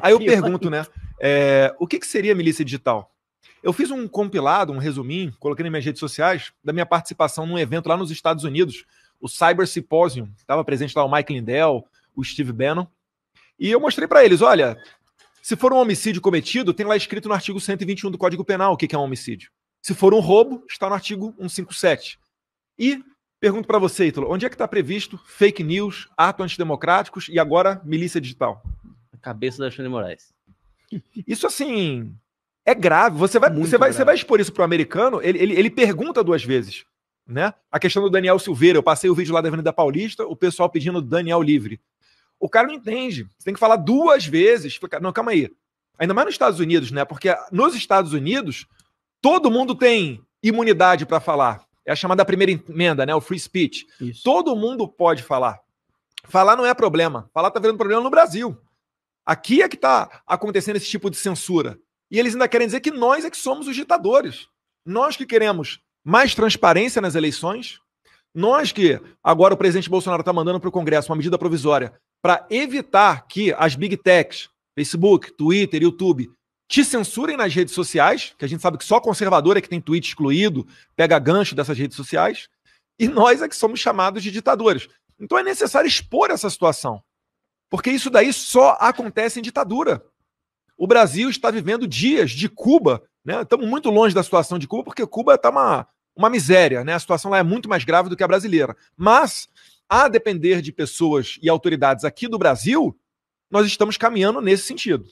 Aí eu pergunto, né? É, o que, que seria milícia digital? Eu fiz um compilado, um resuminho, coloquei nas minhas redes sociais, da minha participação num evento lá nos Estados Unidos, o Cyber Symposium. Estava presente lá o Mike Lindell, o Steve Bannon. E eu mostrei para eles: olha, se for um homicídio cometido, tem lá escrito no artigo 121 do Código Penal o que, que é um homicídio. Se for um roubo, está no artigo 157. E pergunto para você, Ítalo, onde é que está previsto fake news, atos antidemocráticos e agora milícia digital? cabeça da Alexandre Moraes. Isso assim é grave. Você vai, você vai, grave. você vai expor isso pro americano, ele, ele, ele pergunta duas vezes. Né? A questão do Daniel Silveira, eu passei o vídeo lá da Avenida Paulista, o pessoal pedindo Daniel livre. O cara não entende. Você tem que falar duas vezes. Não, calma aí. Ainda mais nos Estados Unidos, né? Porque nos Estados Unidos, todo mundo tem imunidade para falar. É a chamada primeira emenda, né? O free speech. Isso. Todo mundo pode falar. Falar não é problema. Falar tá virando problema no Brasil. Aqui é que está acontecendo esse tipo de censura. E eles ainda querem dizer que nós é que somos os ditadores. Nós que queremos mais transparência nas eleições. Nós que agora o presidente Bolsonaro está mandando para o Congresso uma medida provisória para evitar que as big techs, Facebook, Twitter, YouTube, te censurem nas redes sociais, que a gente sabe que só conservador é que tem tweet excluído, pega gancho dessas redes sociais, e nós é que somos chamados de ditadores. Então é necessário expor essa situação. Porque isso daí só acontece em ditadura. O Brasil está vivendo dias de Cuba, né? Estamos muito longe da situação de Cuba, porque Cuba está uma, uma miséria, né? A situação lá é muito mais grave do que a brasileira. Mas, a depender de pessoas e autoridades aqui do Brasil, nós estamos caminhando nesse sentido.